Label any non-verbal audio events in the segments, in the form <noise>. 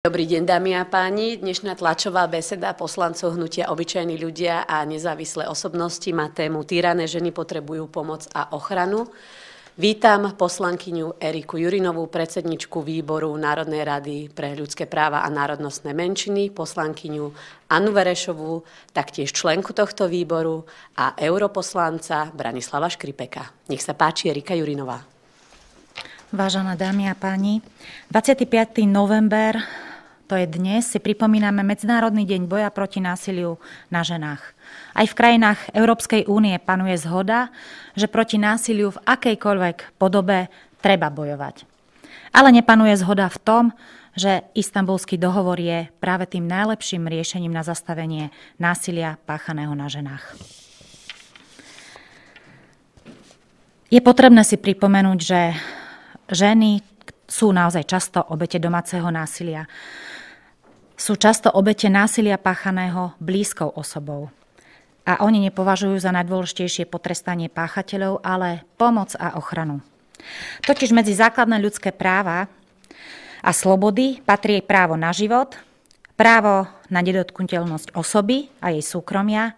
Dobrý deň, dámy a páni. Dnešná tlačová beseda poslancov hnutia obyčajní ľudia a nezávislé osobnosti má tému Týrané ženy potrebujú pomoc a ochranu. Vítam poslankyňu Eriku Jurinovú, predsedničku výboru Národnej rady pre ľudské práva a národnostné menšiny, poslankyňu Anu Verešovú, taktiež členku tohto výboru a europoslanca Branislava Škripeka. Nech sa páči, Erika Jurinová. Vážená dámy a páni, 25. november to je dnes, si pripomíname Medzinárodný deň boja proti násiliu na ženách. Aj v krajinách Európskej únie panuje zhoda, že proti násiliu v akejkoľvek podobe treba bojovať. Ale nepanuje zhoda v tom, že istambulský dohovor je práve tým najlepším riešením na zastavenie násilia páchaného na ženách. Je potrebné si pripomenúť, že ženy sú naozaj často obete domáceho násilia sú často obete násilia páchaného blízkou osobou. A oni nepovažujú za najdôležitejšie potrestanie páchateľov, ale pomoc a ochranu. Totiž medzi základné ľudské práva a slobody patrí právo na život, právo na nedotknutelnosť osoby a jej súkromia,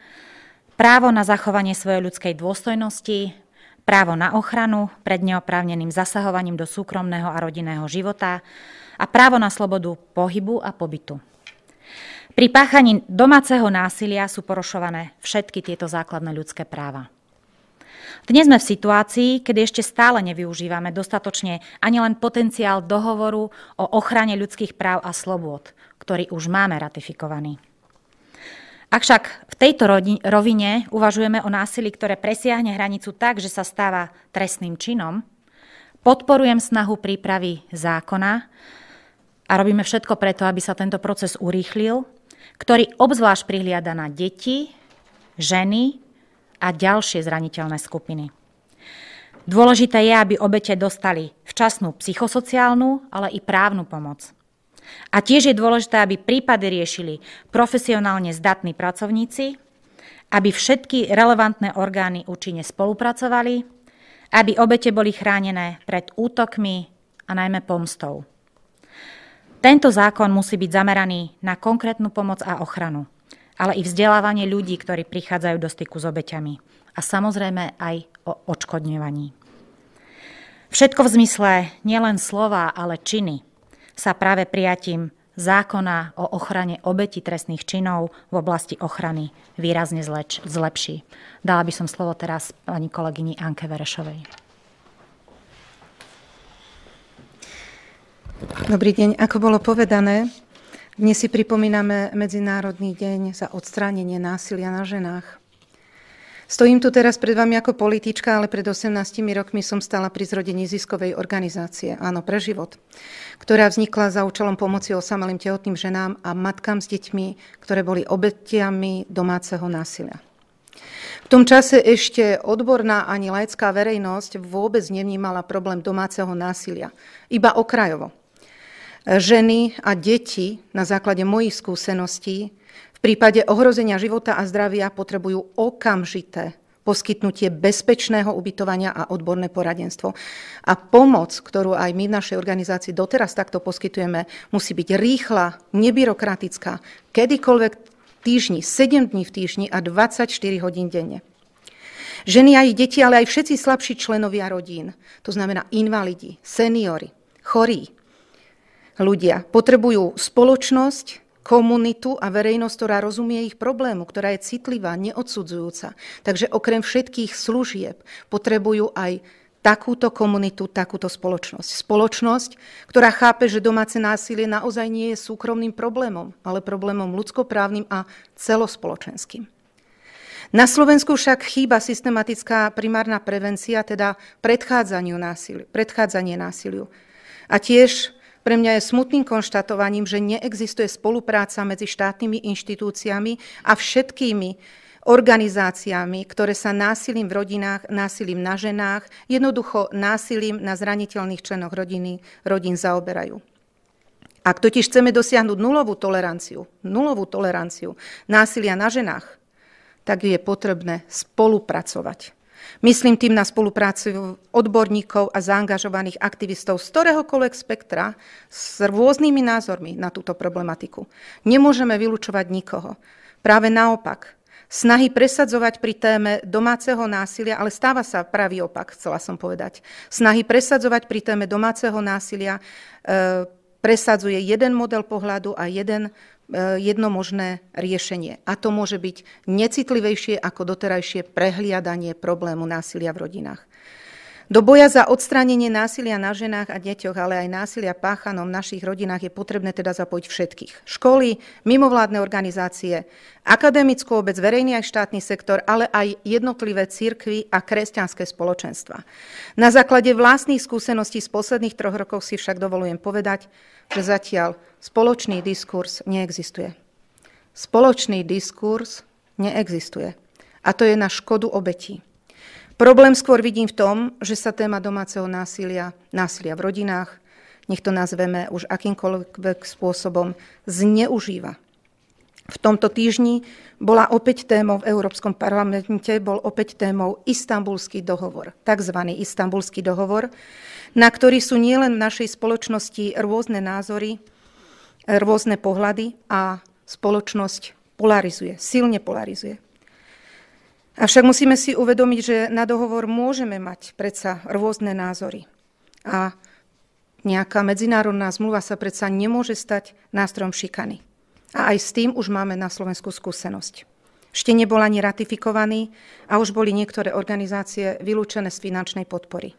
právo na zachovanie svojej ľudskej dôstojnosti, právo na ochranu pred neoprávneným zasahovaním do súkromného a rodinného života a právo na slobodu pohybu a pobytu. Pri páchaní domáceho násilia sú porušované všetky tieto základné ľudské práva. Dnes sme v situácii, kedy ešte stále nevyužívame dostatočne ani len potenciál dohovoru o ochrane ľudských práv a slobôd, ktorý už máme ratifikovaný. Ak však v tejto rovine uvažujeme o násilí, ktoré presiahne hranicu tak, že sa stáva trestným činom, podporujem snahu prípravy zákona a robíme všetko preto, aby sa tento proces urýchlil ktorý obzvlášť prihliada na deti, ženy a ďalšie zraniteľné skupiny. Dôležité je, aby obete dostali včasnú psychosociálnu, ale i právnu pomoc. A tiež je dôležité, aby prípady riešili profesionálne zdatní pracovníci, aby všetky relevantné orgány účinne spolupracovali, aby obete boli chránené pred útokmi a najmä pomstou. Tento zákon musí byť zameraný na konkrétnu pomoc a ochranu, ale i vzdelávanie ľudí, ktorí prichádzajú do styku s obeťami. A samozrejme aj o odškodňovaní. Všetko v zmysle nielen slova, ale činy sa práve prijatím zákona o ochrane obeti trestných činov v oblasti ochrany výrazne zlepší. Dala by som slovo teraz pani kolegyni Anke Verešovej. Dobrý deň. Ako bolo povedané, dnes si pripomíname Medzinárodný deň za odstránenie násilia na ženách. Stojím tu teraz pred vami ako politička, ale pred 18 rokmi som stala pri zrodení ziskovej organizácie Áno pre život, ktorá vznikla za účelom pomoci osamelým tehotným ženám a matkám s deťmi, ktoré boli obetiami domáceho násilia. V tom čase ešte odborná ani laická verejnosť vôbec nevnímala problém domáceho násilia, iba okrajovo ženy a deti na základe mojich skúseností v prípade ohrozenia života a zdravia potrebujú okamžité poskytnutie bezpečného ubytovania a odborné poradenstvo. A pomoc, ktorú aj my v našej organizácii doteraz takto poskytujeme, musí byť rýchla, nebyrokratická, kedykoľvek týždni, 7 dní v týždni a 24 hodín denne. Ženy a ich deti, ale aj všetci slabší členovia rodín, to znamená invalidi, seniory, chorí, ľudia. Potrebujú spoločnosť, komunitu a verejnosť, ktorá rozumie ich problému, ktorá je citlivá, neodsudzujúca. Takže okrem všetkých služieb potrebujú aj takúto komunitu, takúto spoločnosť. Spoločnosť, ktorá chápe, že domáce násilie naozaj nie je súkromným problémom, ale problémom ľudskoprávnym a celospoločenským. Na Slovensku však chýba systematická primárna prevencia, teda násiliu, predchádzanie násiliu. A tiež pre mňa je smutným konštatovaním, že neexistuje spolupráca medzi štátnymi inštitúciami a všetkými organizáciami, ktoré sa násilím v rodinách, násilím na ženách, jednoducho násilím na zraniteľných členoch rodiny, rodín zaoberajú. Ak totiž chceme dosiahnuť nulovú toleranciu, nulovú toleranciu násilia na ženách, tak je potrebné spolupracovať. Myslím tým na spoluprácu odborníkov a zaangažovaných aktivistov z ktoréhokoľvek spektra s rôznymi názormi na túto problematiku. Nemôžeme vylúčovať nikoho. Práve naopak, snahy presadzovať pri téme domáceho násilia, ale stáva sa pravý opak, chcela som povedať. Snahy presadzovať pri téme domáceho násilia e, presadzuje jeden model pohľadu a jeden E, jedno možné riešenie. A to môže byť necitlivejšie ako doterajšie prehliadanie problému násilia v rodinách. Do boja za odstránenie násilia na ženách a deťoch, ale aj násilia páchanom v našich rodinách je potrebné teda zapojiť všetkých. Školy, mimovládne organizácie, akademickú obec, verejný aj štátny sektor, ale aj jednotlivé cirkvy a kresťanské spoločenstva. Na základe vlastných skúseností z posledných troch rokov si však dovolujem povedať, že zatiaľ spoločný diskurs neexistuje. Spoločný diskurs neexistuje. A to je na škodu obetí. Problém skôr vidím v tom, že sa téma domáceho násilia, násilia v rodinách, nech to nazveme už akýmkoľvek spôsobom, zneužíva. V tomto týždni bola opäť témou v Európskom parlamente, bol opäť témou istambulský dohovor, tzv. istambulský dohovor, na ktorý sú nielen v našej spoločnosti rôzne názory, rôzne pohľady a spoločnosť polarizuje, silne polarizuje. Avšak musíme si uvedomiť, že na dohovor môžeme mať predsa rôzne názory. A nejaká medzinárodná zmluva sa predsa nemôže stať nástrojom šikany. A aj s tým už máme na Slovensku skúsenosť. Ešte nebol ani ratifikovaný a už boli niektoré organizácie vylúčené z finančnej podpory.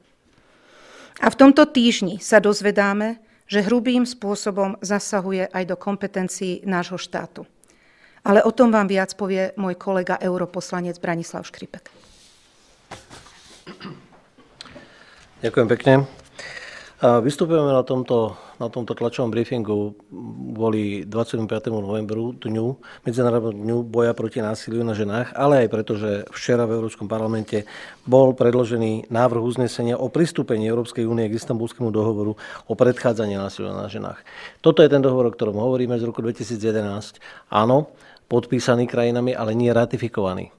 A v tomto týždni sa dozvedáme, že hrubým spôsobom zasahuje aj do kompetencií nášho štátu. Ale o tom vám viac povie môj kolega europoslanec Branislav Škripek. Ďakujem pekne. Vystupujeme na tomto, na tomto tlačovom briefingu kvôli 25. novembru, dňu, Medzinárodného dňu boja proti násiliu na ženách, ale aj preto, že včera v Európskom parlamente bol predložený návrh uznesenia o pristúpení Európskej únie k istambulskému dohovoru o predchádzanie násilia na ženách. Toto je ten dohovor, o ktorom hovoríme z roku 2011. Áno, podpísaný krajinami, ale nie ratifikovaný.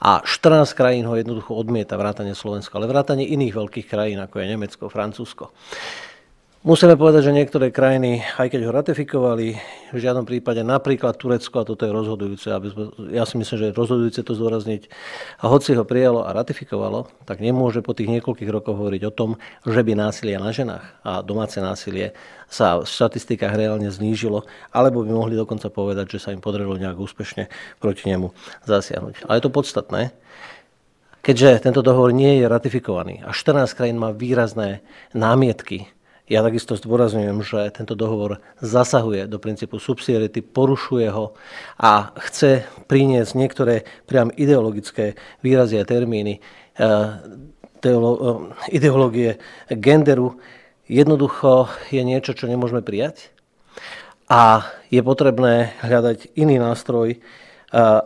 A 14 krajín ho jednoducho odmieta, vrátane Slovenska, ale vrátane iných veľkých krajín, ako je Nemecko, Francúzsko. Musíme povedať, že niektoré krajiny, aj keď ho ratifikovali, v žiadnom prípade napríklad Turecko, a toto je rozhodujúce, aby sme, ja si myslím, že je rozhodujúce to zdôrazniť, a hoci ho prijalo a ratifikovalo, tak nemôže po tých niekoľkých rokoch hovoriť o tom, že by násilie na ženách a domáce násilie sa v štatistikách reálne znížilo, alebo by mohli dokonca povedať, že sa im podarilo nejak úspešne proti nemu zasiahnuť. Ale je to podstatné, keďže tento dohovor nie je ratifikovaný a 14 krajín má výrazné námietky ja takisto zdôrazňujem, že tento dohovor zasahuje do princípu subsidiarity, porušuje ho a chce priniesť niektoré priam ideologické výrazy a termíny eh, eh, ideológie genderu. Jednoducho je niečo, čo nemôžeme prijať a je potrebné hľadať iný nástroj, eh,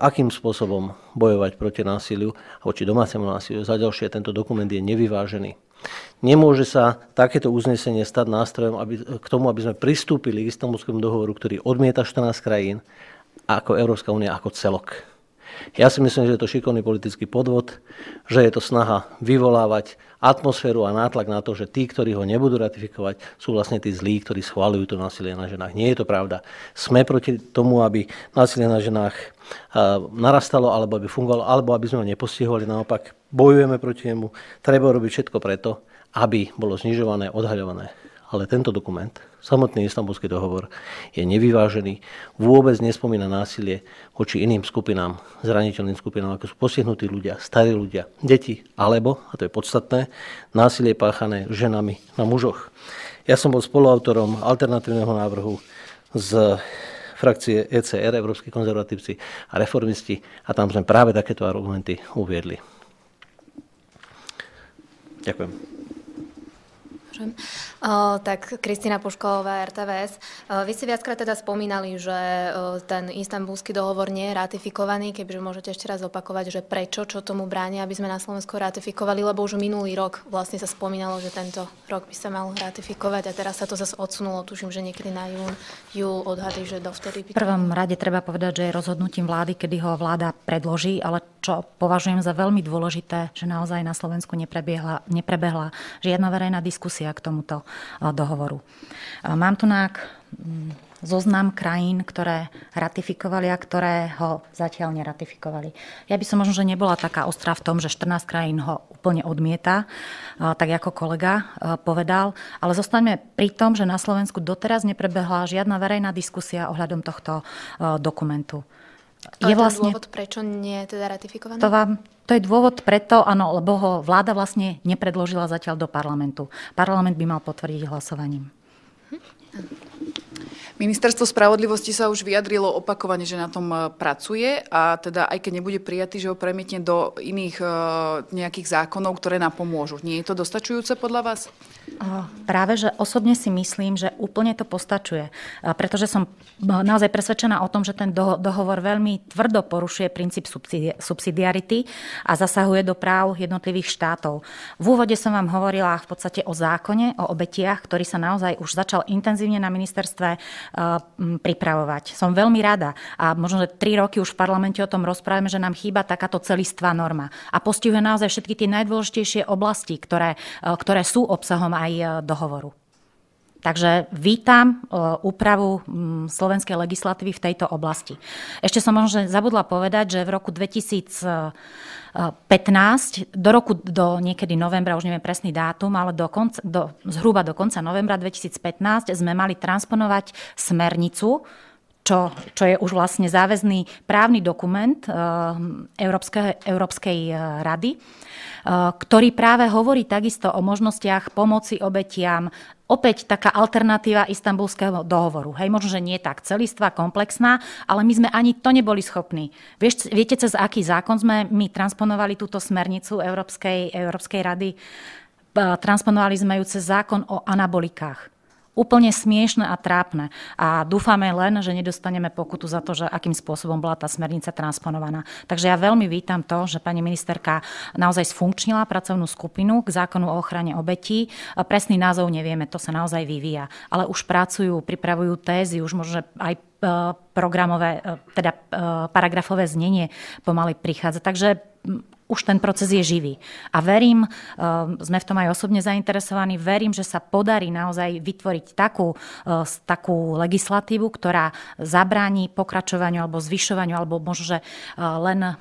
akým spôsobom bojovať proti násiliu voči domácemu násiliu. Za ďalšie, tento dokument je nevyvážený. Nemôže sa takéto uznesenie stať nástrojom aby, k tomu, aby sme pristúpili k istambulskému dohovoru, ktorý odmieta 14 krajín, ako Európska únia ako celok. Ja si myslím, že je to šikovný politický podvod, že je to snaha vyvolávať atmosféru a nátlak na to, že tí, ktorí ho nebudú ratifikovať, sú vlastne tí zlí, ktorí schvalujú to násilie na ženách. Nie je to pravda. Sme proti tomu, aby násilie na ženách narastalo, alebo aby fungovalo, alebo aby sme ho nepostihovali. Naopak, bojujeme proti nemu. Treba robiť všetko preto, aby bolo znižované, odhaľované. Ale tento dokument, samotný istambulský dohovor, je nevyvážený, vôbec nespomína násilie voči iným skupinám, zraniteľným skupinám, ako sú postihnutí ľudia, starí ľudia, deti, alebo, a to je podstatné, násilie páchané ženami na mužoch. Ja som bol spoluautorom alternatívneho návrhu z frakcie ECR, Európsky konzervatívci a reformisti, a tam sme práve takéto argumenty uviedli. Ďakujem. Môžem. Uh, tak Kristýna Pušková, RTVS. Uh, vy ste viackrát teda spomínali, že uh, ten istambulský dohovor nie je ratifikovaný, keďže môžete ešte raz opakovať, že prečo, čo tomu bráni, aby sme na Slovensku ratifikovali, lebo už minulý rok vlastne sa spomínalo, že tento rok by sa mal ratifikovať a teraz sa to zase odsunulo, tuším, že niekedy na jún, júl odhady, že dovtedy by... V prvom rade treba povedať, že je rozhodnutím vlády, kedy ho vláda predloží, ale čo považujem za veľmi dôležité, že naozaj na Slovensku neprebehla, neprebehla žiadna verejná diskusia k tomuto eh, dohovoru. Eh, mám tu nák mm, zoznam krajín, ktoré ratifikovali a ktoré ho zatiaľ neratifikovali. Ja by som možno, že nebola taká ostrá v tom, že 14 krajín ho úplne odmieta, eh, tak ako kolega povedal, ale zostaňme pri tom, že na Slovensku doteraz neprebehla žiadna verejná diskusia ohľadom tohto dokumentu. To je, ten vlastne, dôvod, prečo nie je teda ratifikované? To, vám, to je dôvod preto, áno, lebo ho vláda vlastne nepredložila zatiaľ do parlamentu. Parlament by mal potvrdiť hlasovaním. Hm. Ministerstvo spravodlivosti sa už vyjadrilo opakovane, že na tom e, pracuje a teda aj keď nebude prijatý, že ho premietne do iných e, nejakých zákonov, ktoré nám pomôžu. Nie je to dostačujúce podľa vás? Práve, že osobne si myslím, že úplne to postačuje, pretože som naozaj presvedčená o tom, že ten dohovor veľmi tvrdo porušuje princíp subsidiarity a zasahuje do práv jednotlivých štátov. V úvode som vám hovorila v podstate o zákone, o obetiach, ktorý sa naozaj už začal intenzívne na ministerstve e, Eh, pripravovať. Som veľmi rada a možno, že tri roky už v parlamente o tom rozprávame, že nám chýba takáto celistvá norma a postihuje naozaj všetky tie najdôležitejšie oblasti, ktoré, eh, ktoré sú obsahom aj eh, dohovoru. Takže vítam e, úpravu mm, slovenskej legislatívy v tejto oblasti. Ešte som možno zabudla povedať, že v roku 2015, e, do roku do niekedy novembra, už neviem presný dátum, ale do konca, do, zhruba do konca novembra 2015 sme mali transponovať smernicu čo, čo je už vlastne záväzný právny dokument e, Európskej, Európskej rady, ktorý práve hovorí takisto o možnostiach pomoci obetiam opäť taká alternatíva istambulského dohovoru. Hej, možno, že nie tak celistvá, komplexná, ale my sme ani to neboli schopní. Vieš, viete, cez aký zákon sme my transponovali túto smernicu Európskej, Európskej rady? Transponovali sme ju cez zákon o anabolikách úplne smiešne a trápne. A dúfame len, že nedostaneme pokutu za to, že akým spôsobom bola tá smernica transponovaná. Takže ja veľmi vítam to, že pani ministerka naozaj sfunkčnila pracovnú skupinu k zákonu o ochrane obetí. Presný názov nevieme, to sa naozaj vyvíja. Ale už pracujú, pripravujú tézy, už možno aj e, programové, e, teda e, paragrafové znenie pomaly prichádza. Takže už ten proces je živý. A verím, eh, sme v tom aj osobne zainteresovaní, verím, že sa podarí naozaj vytvoriť takú, eh, takú legislatívu, ktorá zabráni pokračovaniu alebo zvyšovaniu, alebo možno, že eh, len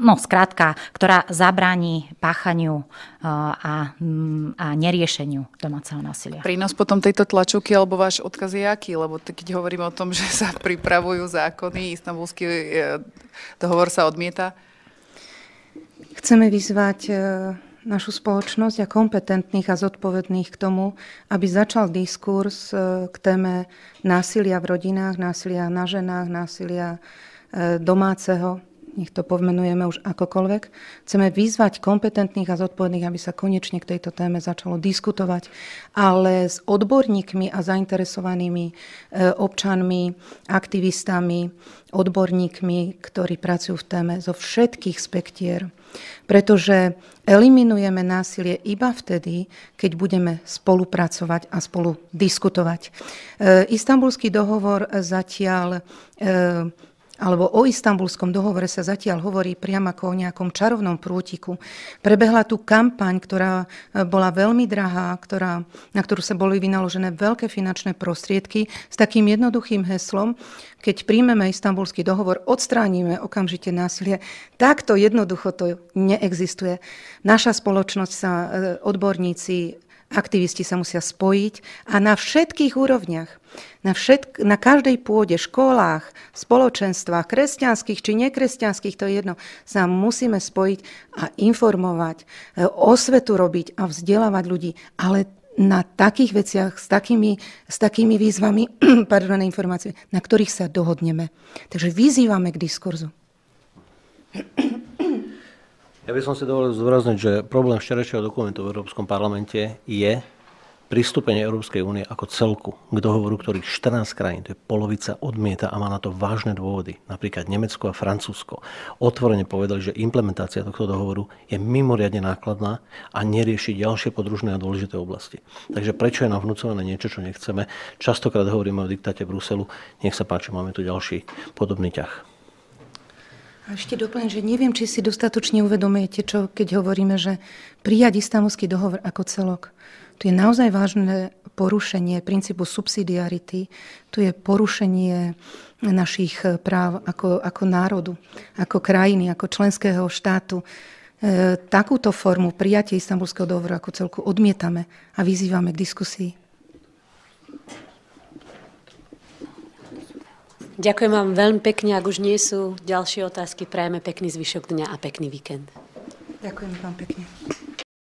no skrátka, ktorá zabráni páchaniu a, mm, a neriešeniu domáceho násilia. Prínos potom tejto tlačovky alebo váš odkaz je aký? Lebo keď hovorím o tom, <laughs> že sa pripravujú zákony, istambulský dohovor sa odmieta. Chceme vyzvať e, našu spoločnosť a kompetentných a zodpovedných k tomu, aby začal diskurs e, k téme násilia v rodinách, násilia na ženách, násilia e, domáceho nech to povmenujeme už akokoľvek, chceme vyzvať kompetentných a zodpovedných, aby sa konečne k tejto téme začalo diskutovať, ale s odborníkmi a zainteresovanými e, občanmi, aktivistami, odborníkmi, ktorí pracujú v téme zo všetkých spektier. Pretože eliminujeme násilie iba vtedy, keď budeme spolupracovať a spolu diskutovať. E, Istanbulský dohovor zatiaľ e, alebo o istambulskom dohovore sa zatiaľ hovorí priamo ako o nejakom čarovnom prútiku. Prebehla tu kampaň, ktorá e, bola veľmi drahá, ktorá, na ktorú sa boli vynaložené veľké finančné prostriedky s takým jednoduchým heslom, keď príjmeme istambulský dohovor, odstránime okamžite násilie. Takto jednoducho to neexistuje. Naša spoločnosť sa e, odborníci Aktivisti sa musia spojiť a na všetkých úrovniach, na, všetk- na každej pôde, školách, spoločenstvách, kresťanských či nekresťanských, to je jedno, sa musíme spojiť a informovať, e, osvetu robiť a vzdelávať ľudí. Ale na takých veciach, s takými, s takými výzvami, <clears throat> pardon, na informácie, na ktorých sa dohodneme. Takže vyzývame k diskurzu. Ja by som si dovolil zdôrazniť, že problém včerajšieho dokumentu v Európskom parlamente je pristúpenie Európskej únie ako celku k dohovoru, ktorých 14 krajín, to je polovica, odmieta a má na to vážne dôvody. Napríklad Nemecko a Francúzsko otvorene povedali, že implementácia tohto dohovoru je mimoriadne nákladná a nerieši ďalšie podružné a dôležité oblasti. Takže prečo je nám vnúcované niečo, čo nechceme? Častokrát hovoríme o diktáte Bruselu. Nech sa páči, máme tu ďalší podobný ťah. A ešte doplň, že neviem, či si dostatočne uvedomujete, čo keď hovoríme, že prijať istambulský dohovor ako celok. To je naozaj vážne porušenie princípu subsidiarity, tu je porušenie našich práv ako, ako národu, ako krajiny, ako členského štátu. E, takúto formu prijatia istambulského dohovoru ako celku odmietame a vyzývame k diskusii. Ďakujem vám veľmi pekne, ak už nie sú ďalšie otázky, prajeme pekný zvyšok dňa a pekný víkend. Ďakujem vám pekne.